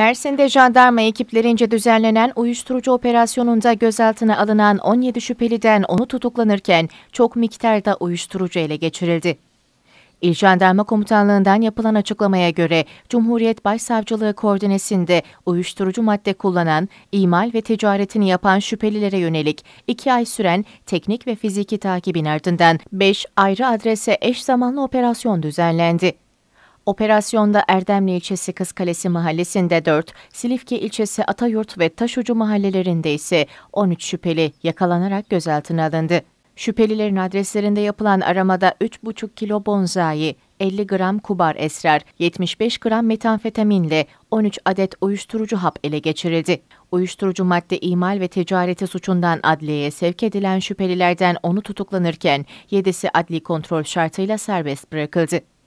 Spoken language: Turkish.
Mersin'de jandarma ekiplerince düzenlenen uyuşturucu operasyonunda gözaltına alınan 17 şüpheliden onu tutuklanırken çok miktarda uyuşturucu ele geçirildi. İl Jandarma Komutanlığı'ndan yapılan açıklamaya göre Cumhuriyet Başsavcılığı koordinesinde uyuşturucu madde kullanan, imal ve ticaretini yapan şüphelilere yönelik 2 ay süren teknik ve fiziki takibin ardından 5 ayrı adrese eş zamanlı operasyon düzenlendi. Operasyonda Erdemli ilçesi Kızkalesi mahallesinde 4, Silifke ilçesi Atayurt ve Taşucu mahallelerinde ise 13 şüpheli yakalanarak gözaltına alındı. Şüphelilerin adreslerinde yapılan aramada 3,5 kilo bonzai, 50 gram kubar esrar, 75 gram metanfetaminle 13 adet uyuşturucu hap ele geçirildi. Uyuşturucu madde imal ve ticareti suçundan adliyeye sevk edilen şüphelilerden onu tutuklanırken 7'si adli kontrol şartıyla serbest bırakıldı.